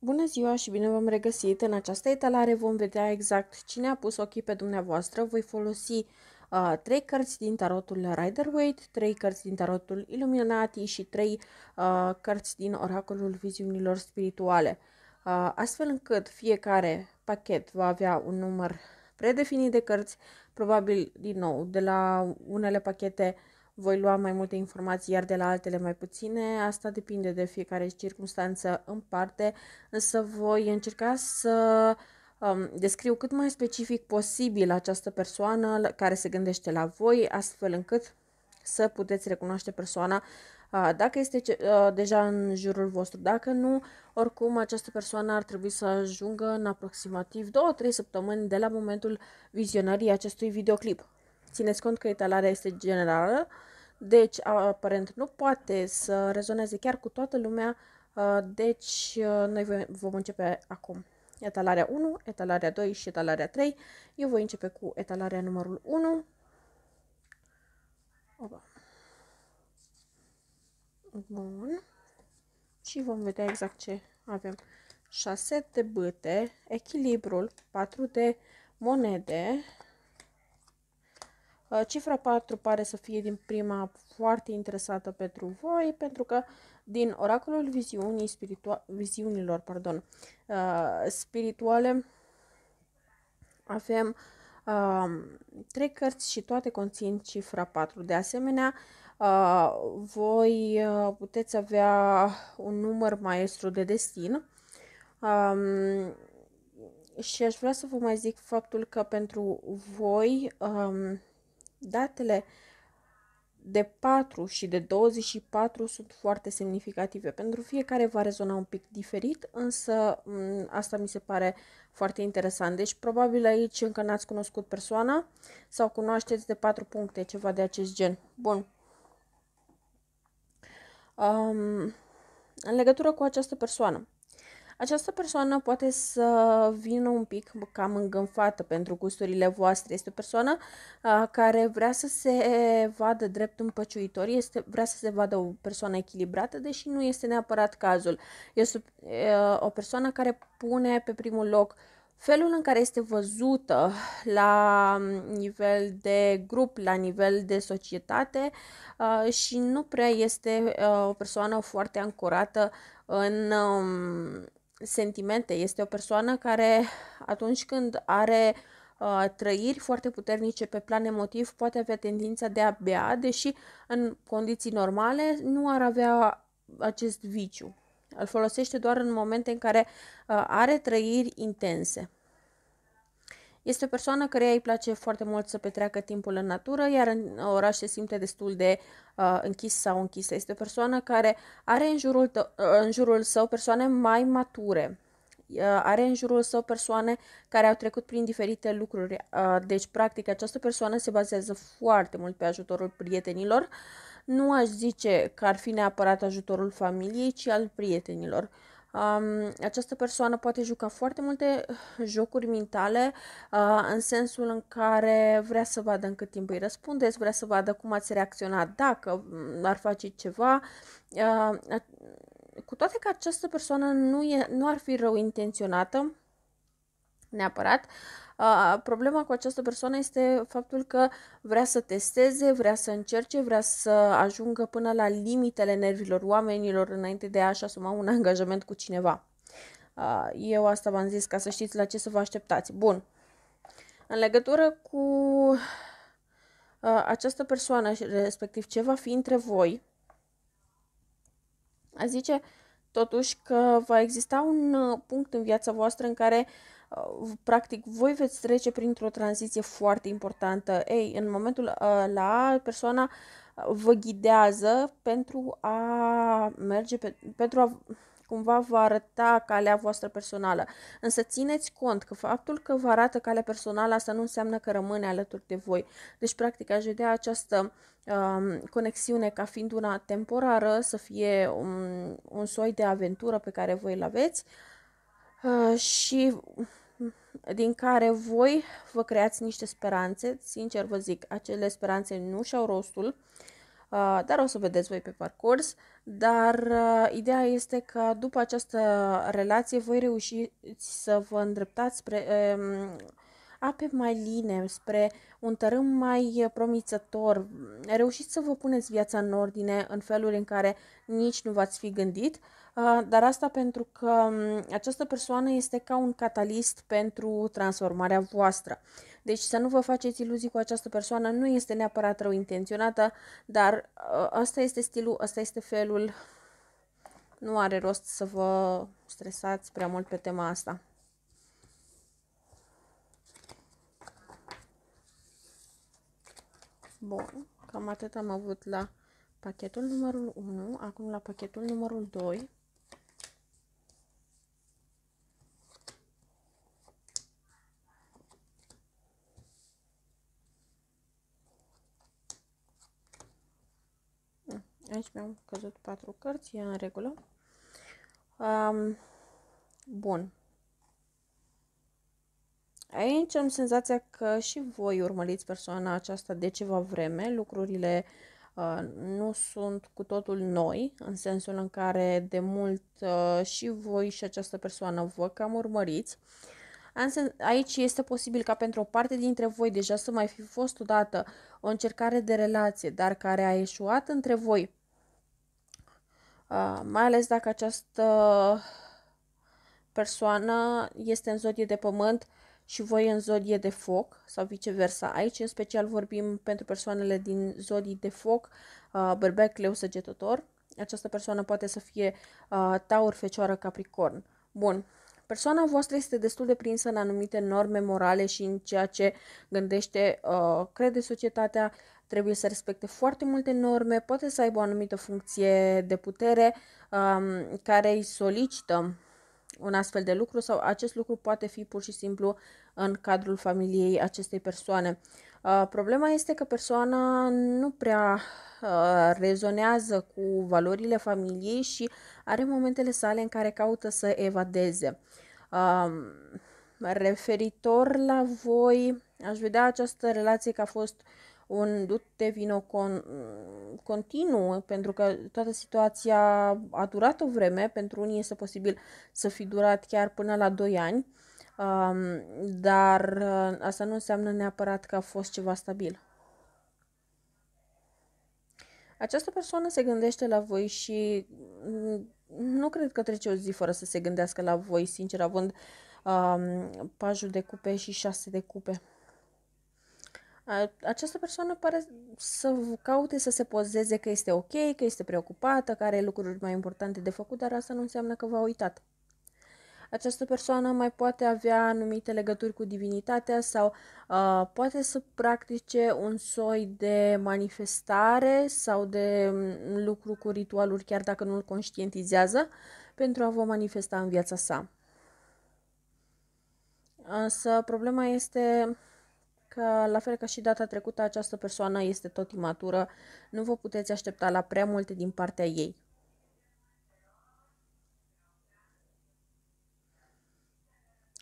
Bună ziua și bine v-am regăsit! În această etalare vom vedea exact cine a pus ochii pe dumneavoastră. Voi folosi uh, 3 cărți din tarotul Rider-Waite, 3 cărți din tarotul Illuminati și 3 uh, cărți din oracolul viziunilor spirituale, uh, astfel încât fiecare pachet va avea un număr predefinit de cărți, probabil din nou de la unele pachete uh, voi lua mai multe informații, iar de la altele mai puține. Asta depinde de fiecare circunstanță în parte, însă voi încerca să um, descriu cât mai specific posibil această persoană care se gândește la voi, astfel încât să puteți recunoaște persoana uh, dacă este uh, deja în jurul vostru, dacă nu, oricum această persoană ar trebui să ajungă în aproximativ 2-3 săptămâni de la momentul vizionării acestui videoclip. Țineți cont că etalarea este generală, deci, aparent, nu poate să rezoneze chiar cu toată lumea, deci noi vom începe acum. Etalarea 1, etalarea 2 și etalarea 3. Eu voi începe cu etalarea numărul 1. Opa. Bun. Și vom vedea exact ce avem. 6 de băte, echilibrul, 4 de monede, Uh, cifra 4 pare să fie din prima foarte interesată pentru voi, pentru că din oracolul viziunii spiritua- viziunilor pardon, uh, spirituale avem uh, trei cărți și toate conțin cifra 4. De asemenea, uh, voi uh, puteți avea un număr maestru de destin. Um, și aș vrea să vă mai zic faptul că pentru voi um, Datele de 4 și de 24 sunt foarte semnificative. Pentru fiecare va rezona un pic diferit, însă mm, asta mi se pare foarte interesant. Deci probabil aici încă n-ați cunoscut persoana sau cunoașteți de 4 puncte, ceva de acest gen. Bun. Um, în legătură cu această persoană, această persoană poate să vină un pic cam îngânfată pentru gusturile voastre. Este o persoană uh, care vrea să se vadă drept împăciuitor, este, vrea să se vadă o persoană echilibrată, deși nu este neapărat cazul. Este uh, o persoană care pune pe primul loc felul în care este văzută la nivel de grup, la nivel de societate uh, și nu prea este uh, o persoană foarte ancorată în um, sentimente, este o persoană care atunci când are uh, trăiri foarte puternice pe plan emotiv, poate avea tendința de a bea, deși în condiții normale nu ar avea acest viciu. Îl folosește doar în momente în care uh, are trăiri intense. Este o persoană care îi place foarte mult să petreacă timpul în natură, iar în oraș se simte destul de uh, închis sau închisă. Este o persoană care are în jurul, t- uh, în jurul său persoane mai mature, uh, are în jurul său persoane care au trecut prin diferite lucruri. Uh, deci, practic, această persoană se bazează foarte mult pe ajutorul prietenilor. Nu aș zice că ar fi neapărat ajutorul familiei, ci al prietenilor. Um, această persoană poate juca foarte multe uh, jocuri mentale uh, în sensul în care vrea să vadă în cât timp îi răspundeți, vrea să vadă cum ați reacționat dacă mm, ar face ceva. Uh, cu toate că această persoană nu, e, nu ar fi rău intenționată, neapărat, uh, problema cu această persoană este faptul că vrea să testeze, vrea să încerce, vrea să ajungă până la limitele nervilor oamenilor înainte de a-și asuma un angajament cu cineva. Uh, eu asta v-am zis ca să știți la ce să vă așteptați. Bun. În legătură cu uh, această persoană, respectiv ce va fi între voi, a zice totuși că va exista un uh, punct în viața voastră în care uh, Uh, practic, voi veți trece printr-o tranziție foarte importantă. Ei, în momentul uh, la persoana uh, vă ghidează pentru a merge pe, pentru a cumva vă arăta calea voastră personală. Însă țineți cont că faptul că vă arată calea personală, asta nu înseamnă că rămâne alături de voi. Deci, practic, aș vedea această um, conexiune ca fiind una temporară, să fie un, un soi de aventură pe care voi îl aveți, uh, Uh, și mm, din care voi vă creați niște speranțe. Sincer vă zic, acele speranțe nu și-au rostul, uh, dar o să vedeți voi pe parcurs. Dar uh, ideea este că după această relație voi reuși să vă îndreptați spre um, ape mai line, spre un tărâm mai promițător. Reușiți să vă puneți viața în ordine în feluri în care nici nu v-ați fi gândit Ah, dar asta pentru că mm, această persoană este ca un catalist pentru transformarea voastră. Deci să nu vă faceți iluzii cu această persoană, nu este neapărat rău intenționată, dar ah, asta este stilul, asta este felul. Nu are rost să vă stresați prea mult pe tema asta. Bun, cam atât am avut la pachetul numărul 1, acum la pachetul numărul 2. Aici mi am căzut patru cărți, e în regulă. Um, bun. Aici am senzația că și voi urmăriți persoana aceasta de ceva vreme. Lucrurile uh, nu sunt cu totul noi, în sensul în care de mult uh, și voi și această persoană vă cam urmăriți. Aici este posibil ca pentru o parte dintre voi deja să mai fi fost odată o încercare de relație, dar care a eșuat între voi Uh, mai ales dacă această persoană este în zodie de pământ și voi în zodie de foc sau viceversa. Aici în special vorbim pentru persoanele din zodii de foc, uh, bărbec, leu, săgetător. Această persoană poate să fie uh, taur, fecioară, capricorn. Bun, persoana voastră este destul de prinsă în anumite norme morale și în ceea ce gândește, crede societatea, trebuie să respecte foarte multe norme, poate să aibă o anumită funcție de putere um, care îi solicită un astfel de lucru sau acest lucru poate fi pur și simplu în cadrul familiei acestei persoane. Uh, problema este că persoana nu prea uh, rezonează cu valorile familiei și are momentele sale în care caută să evadeze. Uh, referitor la voi, aș vedea această relație că a fost un du-te vino con, continuu, pentru că toată situația a durat o vreme, pentru unii este posibil să fi durat chiar până la 2 ani, dar uh, asta nu înseamnă neapărat că a fost ceva stabil. Această persoană se gândește la voi și mm, nu cred că trece o zi fără să se gândească la voi, sincer, având um, pajul de cupe și șase de cupe această persoană pare să caute să se pozeze că este ok, că este preocupată, că are lucruri mai importante de făcut, dar asta nu înseamnă că v-a uitat. Această persoană mai poate avea anumite legături cu divinitatea sau uh, poate să practice un soi de manifestare sau de lucru cu ritualuri, chiar dacă nu îl conștientizează, pentru a vă manifesta în viața sa. Însă problema este că, la fel ca și data trecută, această persoană este tot imatură, nu vă puteți aștepta la prea multe din partea ei.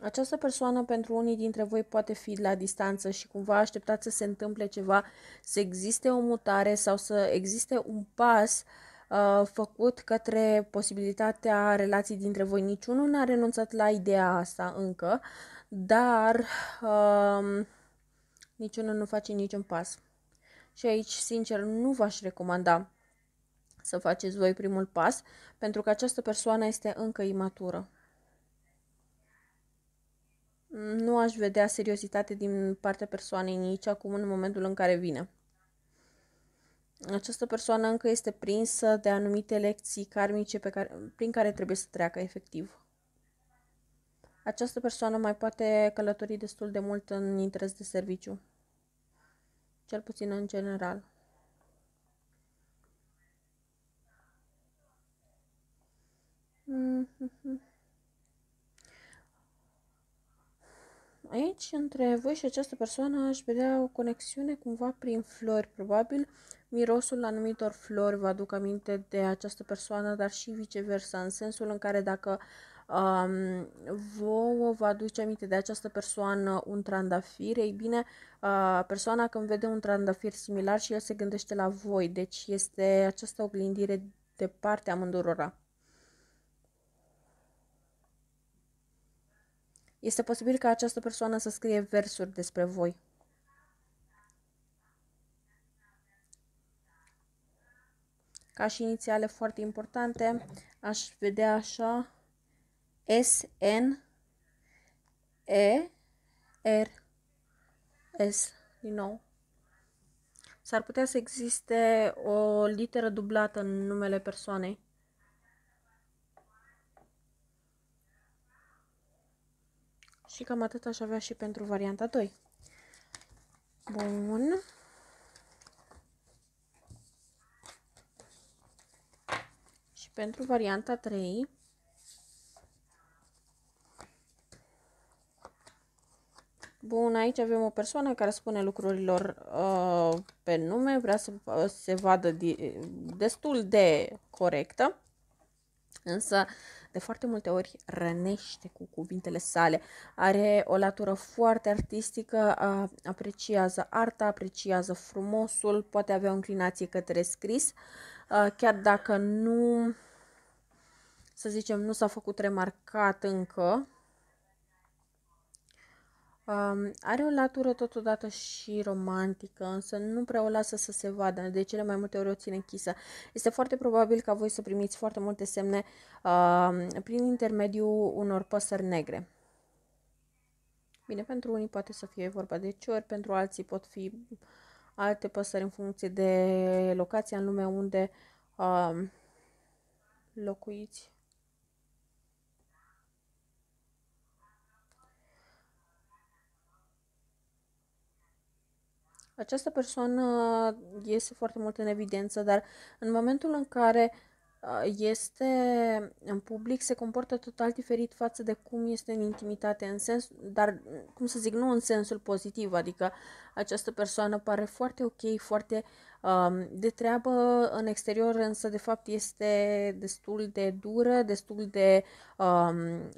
Această persoană pentru unii dintre voi poate fi la distanță și cumva așteptați să se întâmple ceva, să existe o mutare sau să existe un pas uh, făcut către posibilitatea relației dintre voi. Niciunul n-a renunțat la ideea asta încă, dar uh, niciunul nu face niciun pas. Și aici, sincer, nu v-aș recomanda să faceți voi primul pas, pentru că această persoană este încă imatură. Nu aș vedea seriozitate din partea persoanei nici acum în momentul în care vine. Această persoană încă este prinsă de anumite lecții karmice pe care, prin care trebuie să treacă efectiv. Această persoană mai poate călători destul de mult în interes de serviciu cel puțin în general. Mm-hmm. Aici, între voi și această persoană, aș vedea o conexiune cumva prin flori. Probabil mirosul anumitor flori vă aduc aminte de această persoană, dar și viceversa, în sensul în care dacă uh, um, vouă vă aduce aminte de această persoană un trandafir, ei bine, uh, persoana când vede un trandafir similar și el se gândește la voi, deci este această oglindire de partea mândurora. Este posibil ca această persoană să scrie versuri despre voi. Ca și inițiale foarte importante, aș vedea așa S N E R S din nou. S-ar putea să existe o literă dublată în numele persoanei. Și cam atât aș avea și pentru varianta 2. Bun. Și pentru varianta 3 Bun, aici avem o persoană care spune lucrurilor uh, pe nume, vrea să uh, se vadă destul de corectă, însă de foarte multe ori rănește cu cuvintele sale. Are o latură foarte artistică, uh, apreciază arta, apreciază frumosul, poate avea o inclinație către scris, uh, chiar dacă nu, să zicem, nu s-a făcut remarcat încă, Um, are o latură totodată și romantică, însă nu prea o lasă să se vadă, de cele mai multe ori o ține închisă. Este foarte probabil ca voi să primiți foarte multe semne uh, prin intermediul unor păsări negre. Bine, pentru unii poate să fie vorba de ciori, pentru alții pot fi alte păsări în funcție de locația în lume unde uh, locuiți. această persoană iese foarte mult în evidență, dar în momentul în care uh, este în public, se comportă total diferit față de cum este în intimitate, în sens, dar cum să zic, nu în sensul pozitiv, adică această persoană pare foarte ok, foarte um, de treabă în exterior, însă de fapt este destul de dură, destul de um,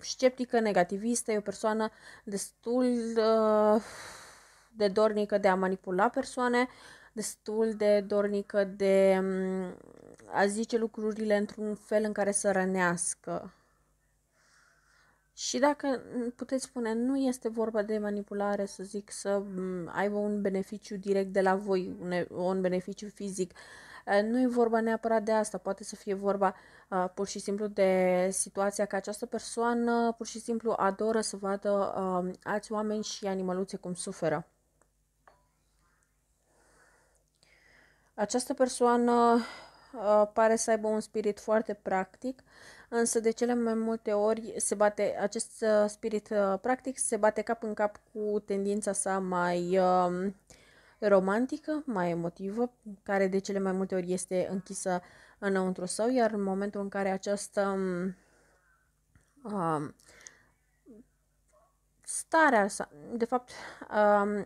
sceptică, negativistă, e o persoană destul uh, de dornică de a manipula persoane, destul de dornică de mm, a zice lucrurile într-un fel în care să rănească. Și dacă puteți spune, nu este vorba de manipulare, să zic, să mm, aibă un beneficiu direct de la voi, un, un beneficiu fizic, nu e vorba neapărat de asta, poate să fie vorba uh, pur și simplu de situația că această persoană pur și simplu adoră să vadă uh, alți oameni și animăluțe cum suferă. Această persoană uh, pare să aibă un spirit foarte practic, însă de cele mai multe ori se bate, acest uh, spirit uh, practic se bate cap în cap cu tendința sa mai um, romantică, mai emotivă, care de cele mai multe ori este închisă înăuntru său, iar în momentul în care această um, um, starea sa, de fapt,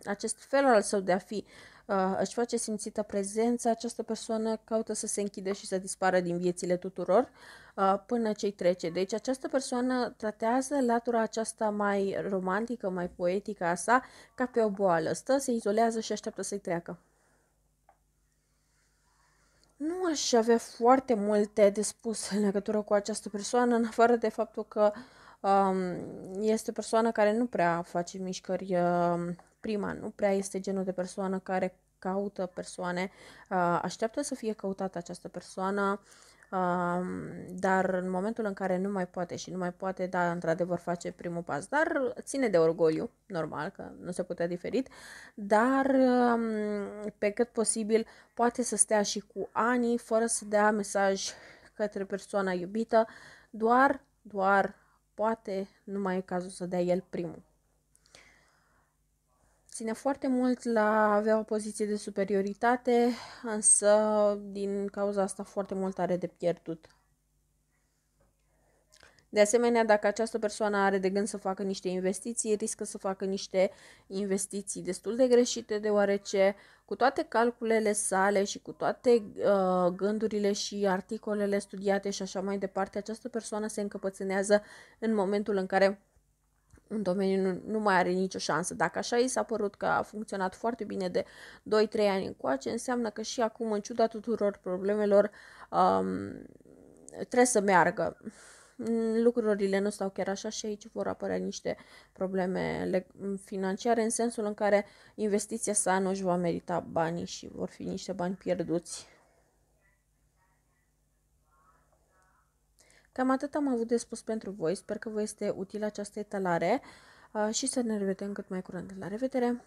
acest fel al său de a fi Ah, își face simțită prezența, această persoană caută să se închidă și să dispară din viețile tuturor ah, până ce trece. Deci această persoană tratează latura aceasta mai romantică, mai poetică a sa, ca pe o boală. Stă, se izolează și așteaptă să-i treacă. Nu aș avea foarte multe de spus în legătură cu această persoană, în afară de faptul că um, este o persoană care nu prea face mișcări prima nu prea este genul de persoană care caută persoane, ah, așteaptă să fie căutată această persoană, dar în momentul în care nu mai poate și nu mai poate, da, într-adevăr face primul pas, dar ține de orgoliu, normal, că nu se putea diferit, dar pe cât posibil poate să stea și cu ani fără să dea mesaj către persoana iubită, doar, doar, poate nu mai e cazul să dea el primul ține foarte mult la a avea o poziție de superioritate, însă din cauza asta foarte mult are de pierdut. De asemenea, dacă această persoană are de gând să facă niște investiții, riscă să facă niște investiții destul de greșite, deoarece cu toate calculele sale și cu toate uh, gândurile și articolele studiate și așa mai departe, această persoană se încăpățânează în momentul în care în domeniu nu, nu mai are nicio șansă. Dacă așa i s-a părut că a funcționat foarte bine de 2-3 ani încoace, înseamnă că și acum, în ciuda tuturor problemelor, um, trebuie să meargă. Lucrurile nu stau chiar așa și aici vor apărea niște probleme financiare în sensul în care investiția sa nu își va merita banii și vor fi niște bani pierduți Cam atât am avut de spus pentru voi. Sper că vă este utilă această etalare uh, și să ne revedem cât mai curând. La revedere!